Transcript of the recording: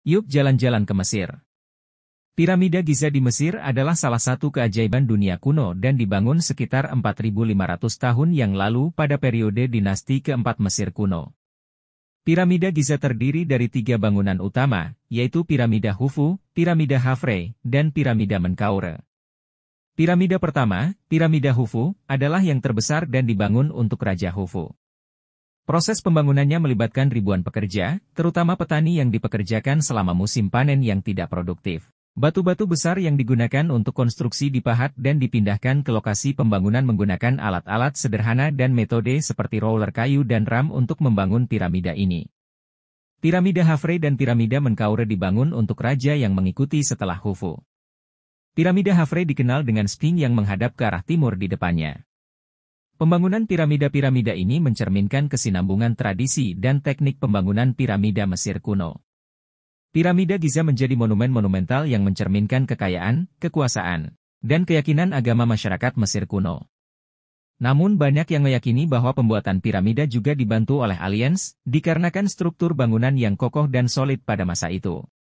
Yuk jalan-jalan ke Mesir. Piramida Giza di Mesir adalah salah satu keajaiban dunia kuno dan dibangun sekitar 4.500 tahun yang lalu pada periode dinasti keempat Mesir kuno. Piramida Giza terdiri dari tiga bangunan utama, yaitu Piramida Hufu, Piramida Hafre, dan Piramida Menkaure. Piramida pertama, Piramida Hufu, adalah yang terbesar dan dibangun untuk Raja Hufu. Proses pembangunannya melibatkan ribuan pekerja, terutama petani yang dipekerjakan selama musim panen yang tidak produktif. Batu-batu besar yang digunakan untuk konstruksi dipahat dan dipindahkan ke lokasi pembangunan menggunakan alat-alat sederhana dan metode seperti roller kayu dan ram untuk membangun piramida ini. Piramida Hafre dan piramida Menkaure dibangun untuk raja yang mengikuti setelah Khufu. Piramida Hafre dikenal dengan sphinx yang menghadap ke arah timur di depannya. Pembangunan piramida-piramida ini mencerminkan kesinambungan tradisi dan teknik pembangunan piramida Mesir kuno. Piramida Giza menjadi monumen monumental yang mencerminkan kekayaan, kekuasaan, dan keyakinan agama masyarakat Mesir kuno. Namun banyak yang meyakini bahwa pembuatan piramida juga dibantu oleh aliens, dikarenakan struktur bangunan yang kokoh dan solid pada masa itu.